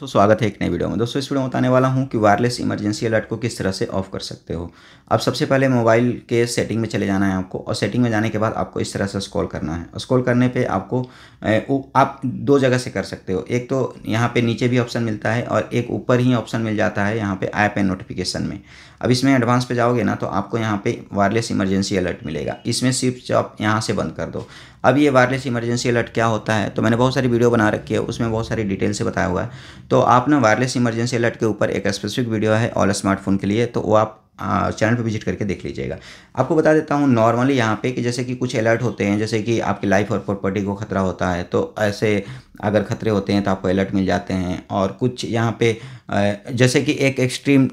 दोस्तों स्वागत है एक नई वीडियो में दोस्तों इस वीडियो में बताने वाला हूं कि वायरलेस इमरजेंसी अलर्ट को किस तरह से ऑफ कर सकते हो अब सबसे पहले मोबाइल के सेटिंग में चले जाना है आपको और सेटिंग में जाने के बाद आपको इस तरह से स्क्रॉल करना है स्क्रॉल करने पे आपको आप दो जगह से कर सकते हो एक तो यहाँ पर नीचे भी ऑप्शन मिलता है और एक ऊपर ही ऑप्शन मिल जाता है यहाँ पर ऐप एंड नोटिफिकेशन में अब इसमें एडवांस पर जाओगे ना तो आपको यहाँ पे वायरलेस इमरजेंसी अलर्ट मिलेगा इसमें सिर्फ आप यहाँ से बंद कर दो अब ये वायरलेस इमरजेंसी अलर्ट क्या होता है तो मैंने बहुत सारी वीडियो बना रखी है उसमें बहुत सारी डिटेल से बताया हुआ है तो आप ना वायरलेस इमरजेंसी अलर्ट के ऊपर एक स्पेसिफिक वीडियो है ऑल स्मार्टफोन के लिए तो वो आप चैनल पे विजिट करके देख लीजिएगा आपको बता देता हूँ नॉर्मली यहाँ पे कि जैसे कि कुछ अलर्ट होते हैं जैसे कि आपकी लाइफ और प्रॉपर्टी को खतरा होता है तो ऐसे अगर खतरे होते हैं तो आपको अलर्ट मिल जाते हैं और कुछ यहाँ पे जैसे कि एक एक्सट्रीम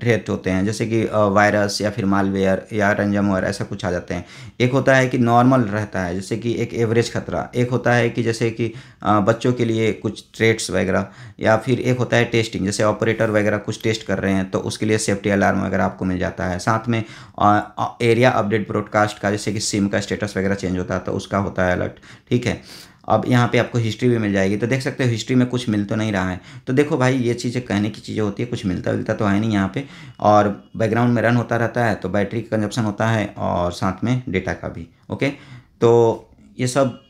थ्रेट होते हैं जैसे कि वायरस या फिर मालवेयर या वगैरह ऐसा कुछ आ जाते हैं एक होता है कि नॉर्मल रहता है जैसे कि एक एवरेज खतरा एक होता है कि जैसे कि बच्चों के लिए कुछ ट्रेट्स वगैरह या फिर एक होता है टेस्टिंग जैसे ऑपरेटर वगैरह कुछ टेस्ट कर रहे हैं तो उसके लिए सेफ्टी अलार्म वगैरह आपको मिल जाता है साथ में एरिया अपडेट ब्रॉडकास्ट का जैसे कि सिम का स्टेटस वगैरह चेंज होता है तो उसका होता है अलर्ट ठीक है अब यहाँ पे आपको हिस्ट्री भी मिल जाएगी तो देख सकते हो हिस्ट्री में कुछ मिल तो नहीं रहा है तो देखो भाई ये चीज़ें कहने की चीज़ें होती है कुछ मिलता मिलता तो है नहीं यहाँ पे और बैकग्राउंड में रन होता रहता है तो बैटरी का कंजप्शन होता है और साथ में डेटा का भी ओके तो ये सब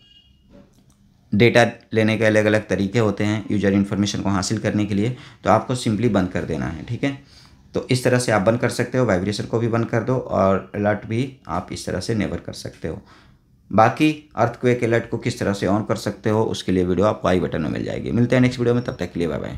डेटा लेने के अलग अलग तरीके होते हैं यूजर इन्फॉर्मेशन को हासिल करने के लिए तो आपको सिंपली बंद कर देना है ठीक है तो इस तरह से आप बंद कर सकते हो वाइब्रेशन को भी बंद कर दो और अलर्ट भी आप इस तरह से नेवर कर सकते हो बाकी अर्थक्वेक अलर्ट को किस तरह से ऑन कर सकते हो उसके लिए वीडियो आपको आई बटन में मिल जाएगी मिलते हैं नेक्स्ट वीडियो में तब तक के लिए बाय बाय